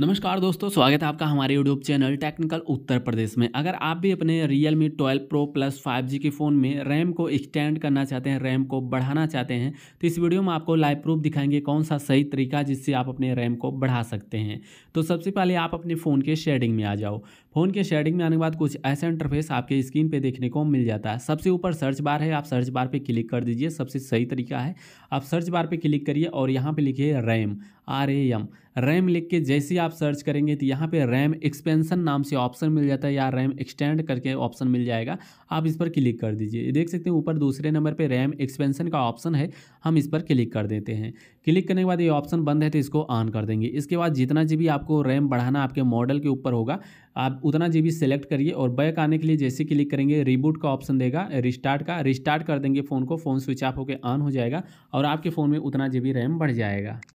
नमस्कार दोस्तों स्वागत है आपका हमारे YouTube channel technical Uttar Pradesh में अगर आप भी अपने Realme twelve pro plus five G के फ़ोन में रैम को एक्सटेंड करना चाहते हैं रैम को बढ़ाना चाहते हैं तो इस वीडियो में आपको लाइव प्रूफ दिखाएंगे कौन सा सही तरीका जिससे आप अपने रैम को बढ़ा सकते हैं तो सबसे पहले आप अपने फ़ोन के शेडिंग में आ जाओ फ़ोन के शेडिंग में आने के बाद कुछ ऐसा इंटरफेस आपके स्क्रीन पर देखने को मिल जाता है सबसे ऊपर सर्च बार है आप सर्च बार पर क्लिक कर दीजिए सबसे सही तरीका है आप सर्च बार पर क्लिक करिए और यहाँ पर लिखिए RAM R A M RAM लिख के जैसे ही आप सर्च करेंगे तो यहाँ पे रैम एक्सपेंसन नाम से ऑप्शन मिल जाता है या रैम एक्सटेंड करके ऑप्शन मिल जाएगा आप इस पर क्लिक कर दीजिए देख सकते हैं ऊपर दूसरे नंबर पे रैम एक्सपेंसन का ऑप्शन है हम इस पर क्लिक कर देते हैं क्लिक करने के बाद ये ऑप्शन बंद है तो इसको ऑन कर देंगे इसके बाद जितना जी आपको रैम बढ़ाना आपके मॉडल के ऊपर होगा आप उतना जी सेलेक्ट करिए और बैक आने के लिए जैसे क्लिक करेंगे रिबूट का ऑप्शन देगा रिस्टार्ट का रिस्टार्ट कर देंगे फ़ोन को फ़ोन स्विच ऑफ होकर ऑन हो जाएगा और आपके फ़ोन में उतना जी रैम बढ़ जाएगा